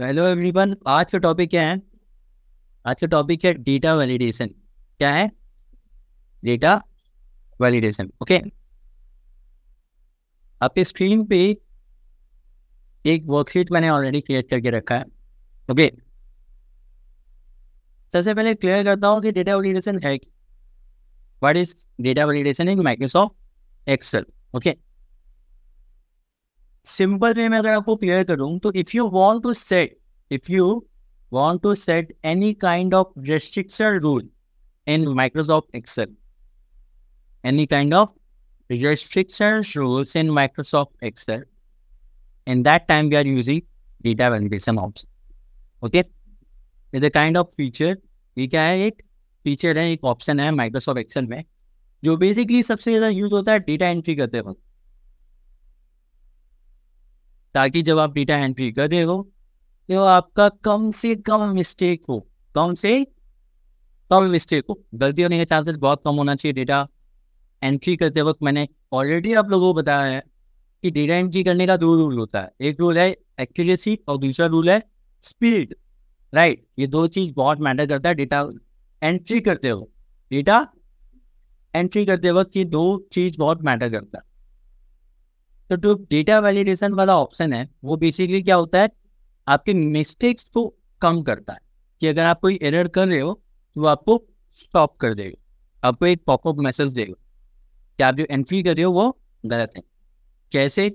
Hello everyone आज का topic क्या है आज का टॉपिक है डेटा वैलिडेशन क्या है डेटा वैलिडेशन ओके आपके स्क्रीन पे एक वर्कशीट मैंने ऑलरेडी क्रिएट करके रखा है ओके okay. सबसे पहले क्लियर करता हूँ कि डेटा वैलिडेशन है what is data validation in Microsoft Excel okay simple way में अगर आपको क्लियर करूँ तो if you want to set if you want to set any kind of restriction rule in Microsoft Excel any kind of restriction rules in Microsoft Excel in that time we are using data validation option okay is a kind of feature ये क्या है एक feature है एक option है Microsoft Excel में जो basically सबसे ज़्यादा यूज होता है डेटा एंट्री करते वक्त ताकि जब आप डेटा एंट्री कर रहे हो तो आपका कम से कम मिस्टेक हो कम से कम मिस्टेक हो गलती होने के चांसेस बहुत कम होना चाहिए डेटा एंट्री करते वक्त मैंने ऑलरेडी आप लोगों को बताया है कि डेटा एंट्री करने का दो रूल होता है एक रूल है एक्यूरेसी और दूसरा रूल है स्पीड राइट ये दो चीज़ बहुत मैटर करता है डेटा एंट्री करते वक्त डेटा एंट्री करते वक्त ये दो चीज़ बहुत मैटर करता है तो जो डेटा वैलिडेशन वाला ऑप्शन है वो बेसिकली क्या होता है आपके मिस्टेक्स को कम करता है कि अगर आप कोई एरर कर रहे हो तो आपको स्टॉप कर देगा आपको एक पॉपअप मैसेज देगा कि आप जो एंट्री कर रहे हो वो गलत है कैसे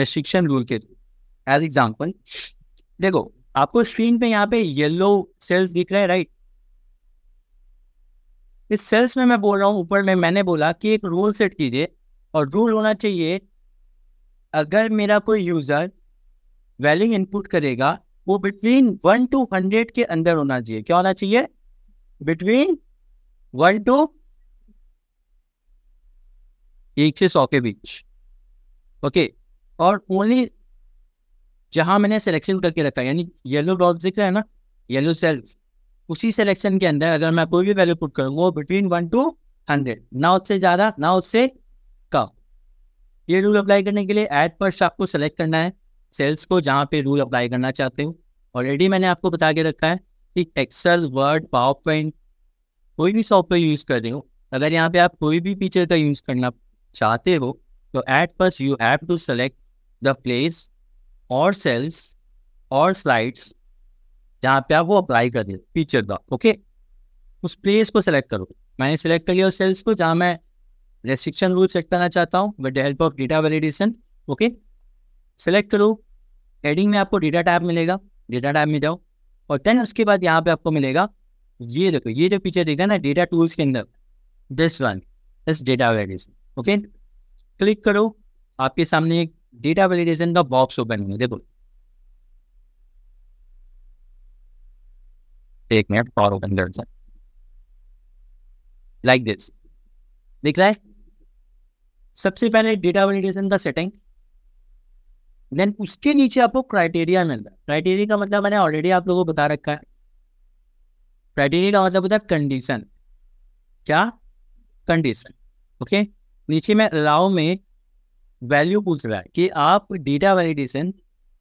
रेस्ट्रिक्शन रूल के थ्रू एज एग्जाम्पल देखो आपको स्क्रीन पे यहाँ पे येलो सेल्स दिख रहा है राइट इस सेल्स में मैं बोल रहा हूँ ऊपर में मैंने बोला कि एक रूल सेट कीजिए और रूल होना चाहिए अगर मेरा कोई यूजर वैल्यू इनपुट करेगा वो बिटवीन वन टू हंड्रेड के अंदर होना चाहिए क्या होना चाहिए बिटवीन वन टू एक से सौ के बीच ओके और ओनली जहां मैंने सिलेक्शन करके रखा यानी येलो डॉट दिख रहा है ना येलो सेल्स उसी सिलेक्शन के अंदर अगर मैं कोई भी वैल्यू पुट करूंगा बिटवीन वन टू हंड्रेड ना उससे ज्यादा ना उससे कम ये रूल अप्लाई करने के लिए एड पर आपको सेलेक्ट करना है सेल्स को जहाँ पे रूल अप्लाई करना चाहते हो ऑलरेडी मैंने आपको बता के रखा है कि एक्सेल वर्ड पावर पॉइंट कोई भी सॉफ्टवेयर यूज़ कर रहे हो अगर यहाँ पे आप कोई भी फीचर का यूज़ करना चाहते हो तो at first you have to select the place और सेल्स और स्लाइड्स जहाँ पे आप वो अप्लाई कर रहे हो फीचर का ओके उस प्लेस को सेलेक्ट करो मैंने सेलेक्ट कर लिया उस सेल्स को जहाँ मैं रेस्ट्रिक्शन रूल सेट करना चाहता हूँ with the help of data validation okay select करो हेडिंग में आपको डेटा टैब मिलेगा डेटा टैब में जाओ और देन उसके बाद यहाँ पे आपको मिलेगा ये देखो ये जो पीछे देखा ना डेटा टूल्स के अंदर this one this data validation okay click करो आपके सामने एक डेटा वैलिडेशन का बॉक्स ओपन होगा देखो एक मिनट और ओपन कर लाइक दिस दिख रहा है सबसे पहले डेटा वैलिडेशन का सेटिंग देन उसके नीचे आपको क्राइटेरिया मिलता है क्राइटेरिया का मतलब मैंने ऑलरेडी आप लोगों को बता रखा है क्राइटेरिया का मतलब होता है कंडीशन क्या कंडीशन ओके नीचे में अलाउ में वैल्यू पूछ रहा है कि आप डेटा वैलिडेशन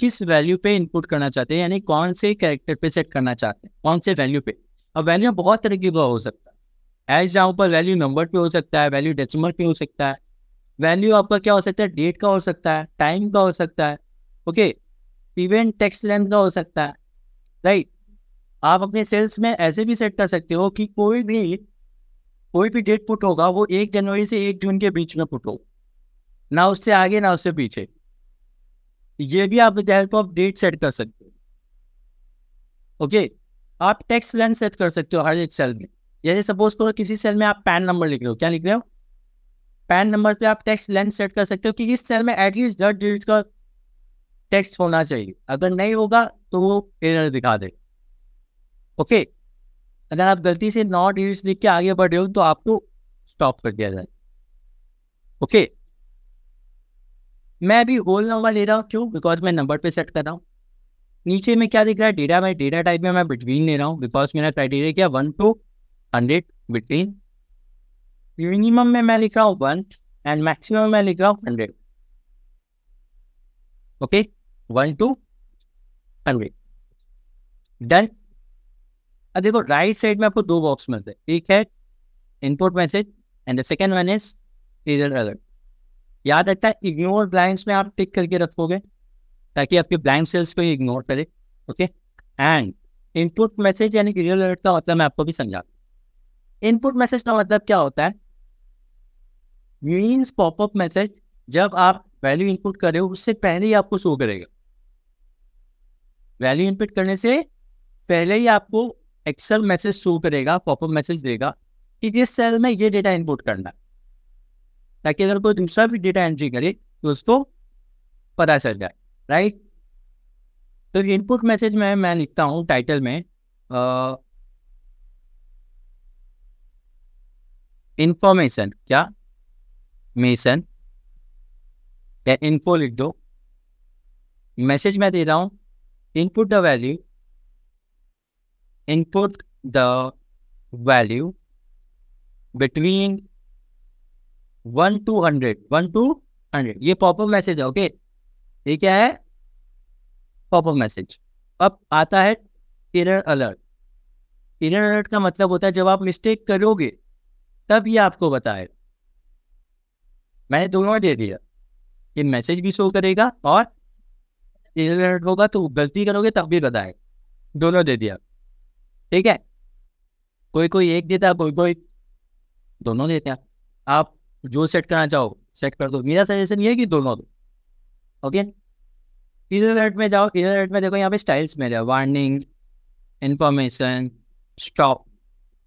किस वैल्यू पे इनपुट करना चाहते हैं यानी कौन से कैरेक्टर पे सेट करना चाहते हैं कौन से वैल्यू पे अब वैल्यू बहुत तरीके का हो सकता है एज जहाँ पर वैल्यू नंबर पे हो सकता है वैल्यू डेसिमल पे हो सकता है वैल्यू आपका क्या हो सकता है डेट का हो सकता है टाइम का हो सकता है ओके इवेंट टेक्स्ट लेंथ का हो सकता है राइट आप अपने सेल्स में ऐसे भी सेट कर सकते हो कि कोई भी कोई भी डेट पुट होगा वो एक जनवरी से एक जून के बीच में पुट हो ना उससे आगे ना उससे पीछे ये भी आप with help of date set कर सकते हो ओके आप टेक्स्ट लेंथ सेट कर सकते हो हर एक सेल में जैसे सपोज करो किसी सेल में आप पैन नंबर लिख रहे हो क्या लिख रहे हो पैन नंबर पे आप टेक्स्ट लेंथ सेट कर सकते हो कि इस सेल में एटलीस्ट दस डिजिट का टेक्स्ट होना चाहिए अगर नहीं होगा तो वो एरर दिखा दे ओके अगर आप गलती से नौ डिजिट लिख के आगे बढ़ रहे हो तो आपको स्टॉप कर दिया जाए ओके मैं अभी होल नंबर ले रहा हूँ क्यों बिकॉज मैं नंबर पे सेट कर रहा हूँ नीचे में क्या दिख रहा है डेटा में डेटा टाइप में मैं बिटवीन ले रहा हूँ बिकॉज मेरा क्राइटेरिया क्या one to hundred between minimum में मैं लिख रहा हूँ वन एंड मैक्सिमम में लिख रहा हूं hundred okay one to hundred done अब देखो राइट साइड में आपको दो बॉक्स मिलते हैं एक है input message and the second one is इधर अलर्ट याद रखता है इग्नोर ब्लाइंड्स में आप टिक करके रखोगे ताकि आपके ब्लाइंड सेल्स को इग्नोर करे ओके एंड इनपुट मैसेज यानी रियल अलर्ट का मतलब मैं आपको भी समझा इनपुट मैसेज का मतलब क्या होता है मीन्स पॉपअप मैसेज जब आप वैल्यू इनपुट कर रहे हो उससे पहले ही आपको शो करेगा वैल्यू इनपुट करने से पहले ही आपको एक्सेल मैसेज शो करेगा पॉपअप मैसेज देगा कि इस सेल में ये डेटा इनपुट करना ताकि अगर कोई दूसरा भी डेटा एंट्री करे तो उसको पता चल जाए राइट तो इनपुट मैसेज में मैं लिखता हूँ टाइटल में इंफॉर्मेशन क्या मेसन या इनको लिख दो मैसेज मैं दे रहा हूँ input the value input the value between one to hundred one to hundred ये पॉपअप मैसेज है ओके ये क्या है पॉपअप मैसेज अब आता है एरर अलर्ट एरर अलर्ट का मतलब होता है जब आप मिस्टेक करोगे तब ये आपको बताए मैंने दोनों दे दिया ये मैसेज भी शो करेगा और अलर्ट होगा तो गलती करोगे तब भी बताएगा दोनों दे दिया ठीक है कोई कोई एक देता कोई कोई दोनों देते हैं आप जो सेट करना चाहो सेट कर दो मेरा सजेशन ये है कि दोनों दो ओके इधर में जाओ इधर में देखो यहाँ पे स्टाइल्स में जाओ वार्निंग इन्फॉर्मेशन स्टॉप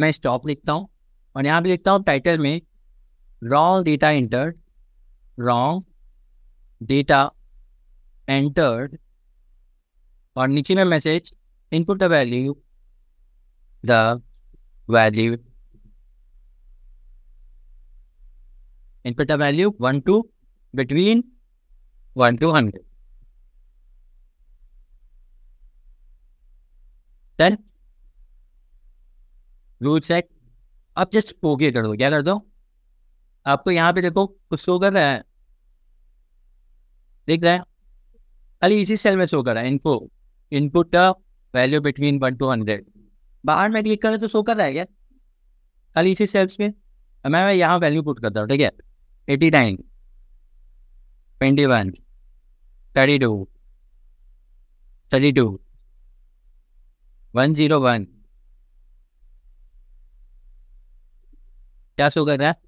मैं स्टॉप लिखता हूँ और यहाँ पे लिखता हूँ टाइटल में wrong data entered wrong data entered और नीचे में message input the value the value input the value one to between one to hundred then rule set अब जस्ट ओके कर दो क्या कर दो आपको यहां पे देखो कुछ शो तो कर रहा है देख रहे हैं खाली इसी सेल में शो कर रहा है इनको input value between one to hundred बाहर में क्लिक करें तो शो कर रहा है क्या खाली इसी सेल्स में मैं मैं यहाँ वैल्यू पुट करता हूँ ठीक है eighty nine twenty one thirty two thirty two one zero one क्या शो कर रहा है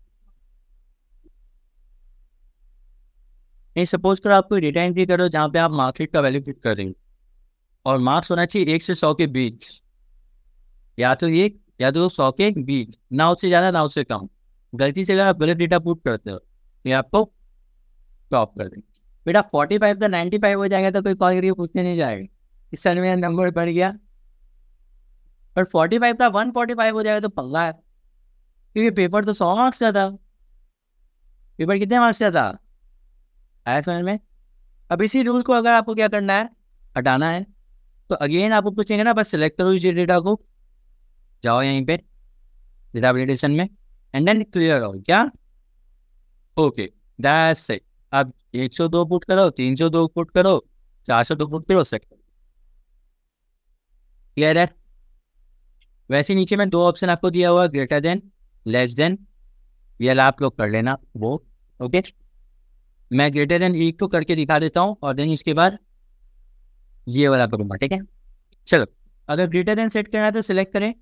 नहीं सपोज करो आप कोई डेटा एंट्री करो जहाँ पे आप मार्केट का वैल्यू फिट करेंगे और मार्क्स होना चाहिए एक से सौ के बीच या तो एक या तो सौ के बीच ना उससे ज़्यादा ना उससे कम गलती से अगर आप गलत डेटा पुट करते हो तो ये आपको टॉप कर देंगे बेटा फोर्टी फाइव का नाइन्टी फाइव हो जाएगा तो कोई कॉल करके पूछने नहीं जाएगा इस साल मेरा नंबर बढ़ गया पर फोर्टी फाइव का वन फोर्टी फाइव हो जाएगा तो पंगा है क्योंकि पेपर तो सौ मार्क्स का था पेपर कितने मार्क्स का था आया समझ में अब इसी रूल को अगर आपको क्या करना है हटाना है तो अगेन आपको पूछेंगे ना बस सिलेक्ट करो इसी डेटा को जाओ यहीं पे डेटा वेलिडेशन में एंड देन क्लियर हो क्या ओके दैट्स इट अब एक सौ दो फुट करो तीन सौ दो फुट करो चार सौ 402 पुट करो सकते क्लियर है वैसे नीचे में दो ऑप्शन आपको दिया हुआ ग्रेटर देन लेस देन ये आप लोग कर लेना वो ओके okay? मैं ग्रेटर देन एक टू करके दिखा देता हूँ और देन इसके बाद ये वाला करूँगा ठीक है चलो अगर ग्रेटर देन सेट करना है तो सिलेक्ट करें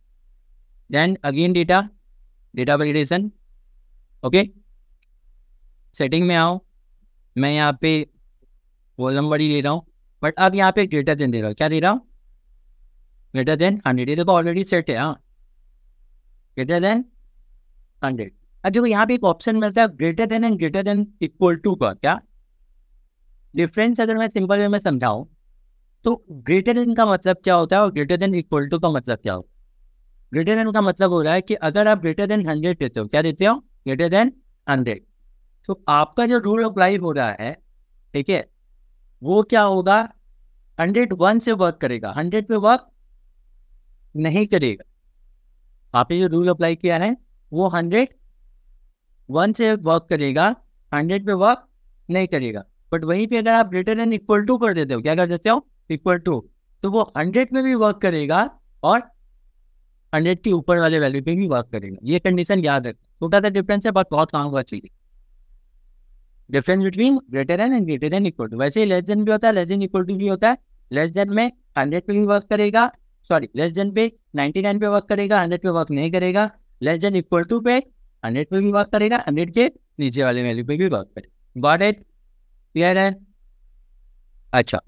then again data data validation okay setting में आओ मैं यहाँ पे वॉलम बड़ी ले रहा हूँ बट अब यहाँ पे ग्रेटर देन दे रहा हूँ क्या दे रहा हूँ ग्रेटर देन हंड्रेड ये देखो ऑलरेडी सेट है हाँ ग्रेटर देन हंड्रेड अब देखो यहाँ पे एक ऑप्शन मिलता है greater than and greater than equal to का क्या डिफरेंस अगर मैं सिंपल में समझाऊं तो ग्रेटर देन का मतलब क्या होता है और ग्रेटर देन इक्वल टू का मतलब क्या होता है ग्रेटर देन का मतलब हो रहा है कि अगर आप ग्रेटर देन हंड्रेड देते हो क्या देते हो ग्रेटर देन हंड्रेड तो आपका जो रूल अप्लाई हो रहा है ठीक है वो क्या होगा हंड्रेड वन से वर्क करेगा हंड्रेड पे वर्क नहीं करेगा आपने जो रूल अप्लाई किया है वो हंड्रेड वन से वर्क करेगा हंड्रेड पे वर्क नहीं करेगा बट वहीं पे अगर आप ग्रेटर देन इक्वल टू कर देते हो क्या कर देते हो इक्वल टू तो वो हंड्रेड में भी वर्क करेगा और हंड्रेड के ऊपर वाले वैल्यू पे भी वर्क करेगा ये कंडीशन याद रख छोटा सा डिफरेंस है बट बहुत काम हुआ चाहिए difference between greater than and greater than equal to वैसे ही लेस देन भी होता है लेस देन इक्वल टू भी होता है लेस देन में हंड्रेड पे भी वर्क करेगा सॉरी लेस देन पे नाइन्टी नाइन पे वर्क करेगा हंड्रेड पे वर्क नहीं करेगा लेस देन इक्वल टू पे हंड्रेड पे भी वर्क करेगा हंड्रेड के नीचे वाले वैल्यू पे भी वर्क करेगा गॉट इट क्लियर है अच्छा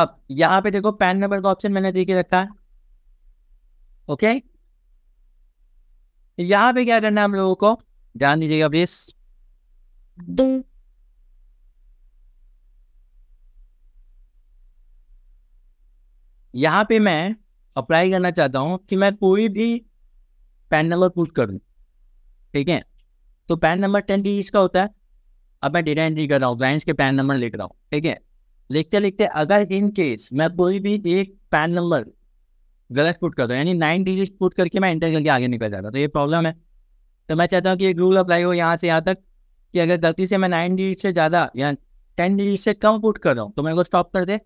अब यहाँ पे देखो पैन नंबर का ऑप्शन मैंने दे के रखा है ओके यहाँ पे क्या करना है हम लोगों को ध्यान दीजिएगा प्लीज यहाँ पे मैं अप्लाई करना चाहता हूँ कि मैं कोई भी पैन नंबर पुट कर दूँ ठीक है तो पैन नंबर टेन डिजिट का होता है अब मैं डेटा एंट्री कर रहा हूँ ब्रांच के पैन नंबर लिख रहा हूँ ठीक है लिखते लिखते अगर इन केस मैं कोई भी एक पैन नंबर गलत पुट कर दूँ यानी नाइन डिजिट पुट करके मैं एंटर करके आगे निकल जाता तो ये प्रॉब्लम है तो मैं चाहता हूँ कि एक रूल अप्लाई हो यहाँ से यहाँ तक कि अगर गलती से मैं नाइन डिजिट से ज़्यादा या टेन डिजिट से कम पुट कर रहा हूँ तो मेरे को स्टॉप कर दे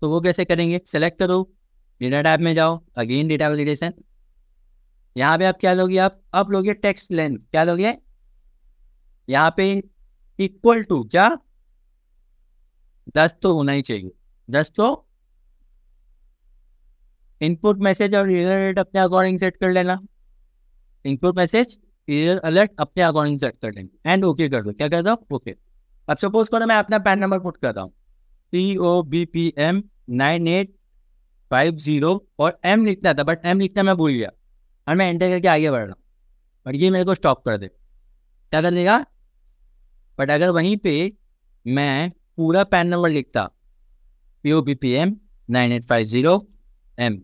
तो वो कैसे करेंगे सेलेक्ट करो डेटा टैब में जाओ अगेन डेटा वैलिडेशन यहाँ पे आप क्या लोगे आप अब लोगे टेक्स लेंथ क्या लोगे यहाँ पे इक्वल टू क्या दस तो होना ही चाहिए दस तो इनपुट मैसेज और एरर अलर्ट अपने अकॉर्डिंग सेट कर लेना इनपुट मैसेज एरर अलर्ट अपने अकॉर्डिंग सेट कर लेंगे एंड ओके कर दो क्या कर दो ओके अब सपोज करो मैं अपना पैन नंबर पुट करता हूँ P O B P M nine eight five zero और एम लिखना था बट एम लिखना मैं भूल गया और मैं एंटर करके आगे बढ़ रहा हूँ और ये मेरे को स्टॉप कर दे क्या कर देगा बट अगर वहीं पे मैं पूरा पैन नंबर लिखता P O P P M nine eight five zero M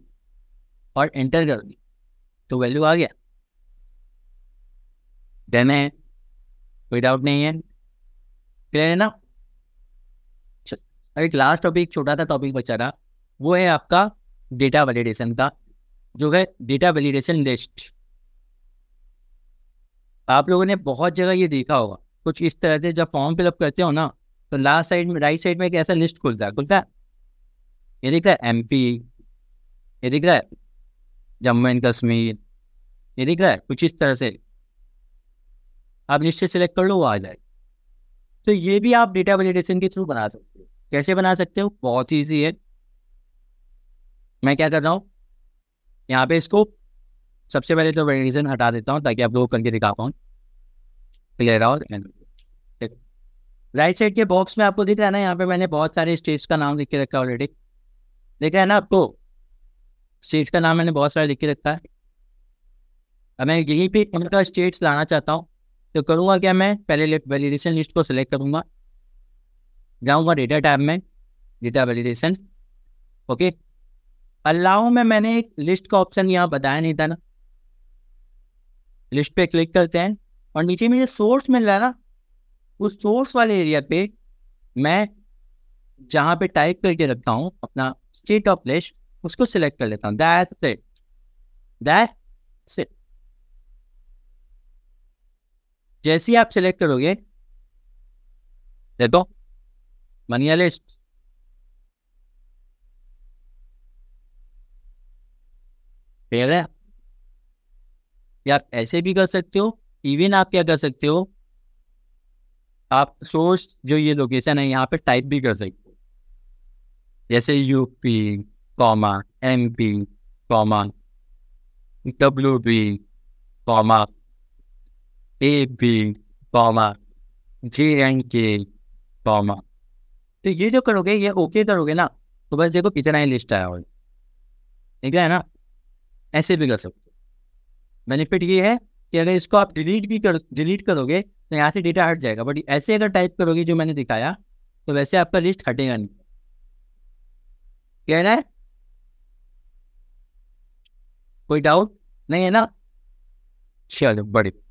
और एंटर कर दी तो वैल्यू आ गया डन है कोई डाउट नहीं है क्लियर है ना अच्छा एक लास्ट टॉपिक छोटा सा टॉपिक बचा रहा वो है आपका डेटा वैलिडेशन का जो है डेटा वैलिडेशन लिस्ट आप लोगों ने बहुत जगह ये देखा होगा कुछ इस तरह से जब फॉर्म फिलअप करते हो ना तो लास्ट साइड में राइट साइड में एक ऐसा लिस्ट खुलता है खुलता है ये दिख रहा है एम पी ये दिख रहा है जम्मू एंड कश्मीर ये दिख रहा है कुछ इस तरह से आप लिस्ट से सिलेक्ट कर लो वो आ जाए तो ये भी आप डेटा वैलिडेशन के थ्रू बना सकते हो कैसे बना सकते हो बहुत ईजी है मैं क्या कर रहा हूँ यहाँ पे इसको सबसे पहले तो वेरिएशन हटा देता हूँ ताकि आप लोग करके दिखा पाऊँ clear out and right side के बॉक्स में आपको दिख रहा है ना यहाँ पे मैंने बहुत सारे स्टेट्स का नाम लिख के रखा है ऑलरेडी देखा है ना आपको स्टेट्स का नाम मैंने बहुत सारे लिख के रखा है अब मैं यहीं पर उनका स्टेट्स लाना चाहता हूँ तो करूँगा क्या मैं पहले वैलिडेशन लिस्ट को सिलेक्ट करूँगा जाऊँगा डेटा टैब में डेटा वैलिडेशन ओके अल्लाह में मैंने एक लिस्ट का ऑप्शन यहाँ बताया नहीं था ना लिस्ट पे क्लिक करते हैं और नीचे में जो सोर्स मिल रहा है ना उस सोर्स वाले एरिया पे मैं जहाँ पे टाइप करके रखता हूँ अपना स्टेट ऑफ लिस्ट उसको सिलेक्ट कर लेता हूँ दैट सेट दैट इट जैसे ही आप सिलेक्ट करोगे देखो मनिया लिस्ट फेयर है या आप ऐसे भी कर सकते हो इवन आप क्या कर सकते हो आप सोर्स जो ये लोकेशन है यहाँ पे टाइप भी कर सकते हो जैसे UP comma M P comma W B comma A B comma J and K comma तो ये जो करोगे ये ओके करोगे ना तो बस देखो इतना ही लिस्ट आया होगा ठीक है ना ऐसे भी कर सकते हो बेनिफिट ये है कि अगर इसको आप डिलीट भी कर डिलीट करोगे तो यहाँ से डेटा हट जाएगा बट ऐसे अगर टाइप करोगे जो मैंने दिखाया तो वैसे आपका लिस्ट हटेगा नहीं कहना है कोई डाउट नहीं है ना चलो बड़ी